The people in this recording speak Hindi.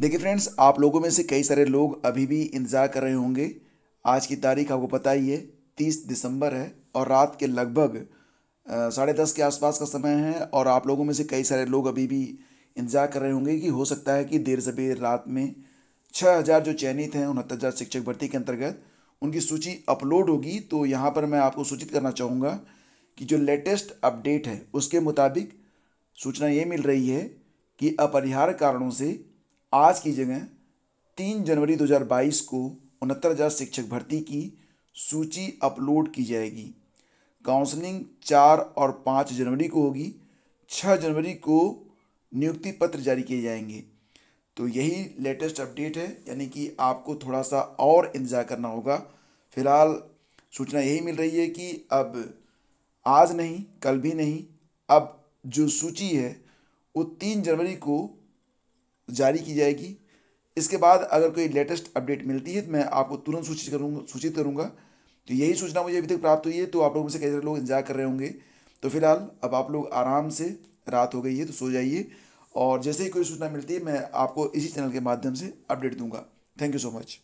देखिए फ्रेंड्स आप लोगों में से कई सारे लोग अभी भी इंतज़ार कर रहे होंगे आज की तारीख आपको पता ही है तीस दिसंबर है और रात के लगभग साढ़े दस के आसपास का समय है और आप लोगों में से कई सारे लोग अभी भी इंतज़ार कर रहे होंगे कि हो सकता है कि देर सबेर रात में छः हज़ार जो चयनित हैं उनहत्तर हज़ार शिक्षक भर्ती के अंतर्गत उनकी सूची अपलोड होगी तो यहाँ पर मैं आपको सूचित करना चाहूँगा कि जो लेटेस्ट अपडेट है उसके मुताबिक सूचना ये मिल रही है कि अपरिहार्य कारणों से आज की जगह तीन जनवरी 2022 को उनहत्तर हज़ार शिक्षक भर्ती की सूची अपलोड की जाएगी काउंसलिंग चार और पाँच जनवरी को होगी छः जनवरी को नियुक्ति पत्र जारी किए जाएंगे तो यही लेटेस्ट अपडेट है यानी कि आपको थोड़ा सा और इंतज़ार करना होगा फिलहाल सूचना यही मिल रही है कि अब आज नहीं कल भी नहीं अब जो सूची है वो तीन जनवरी को जारी की जाएगी इसके बाद अगर कोई लेटेस्ट अपडेट मिलती है तो मैं आपको तुरंत सूचित करूँगा सूचित करूँगा तो यही सूचना मुझे अभी तक प्राप्त हुई है तो आप लोगों से कई सारे लोग इंतजार कर रहे होंगे तो फिलहाल अब आप लोग आराम से रात हो गई है तो सो जाइए और जैसे ही कोई सूचना मिलती है मैं आपको इसी चैनल के माध्यम से अपडेट दूंगा थैंक यू सो मच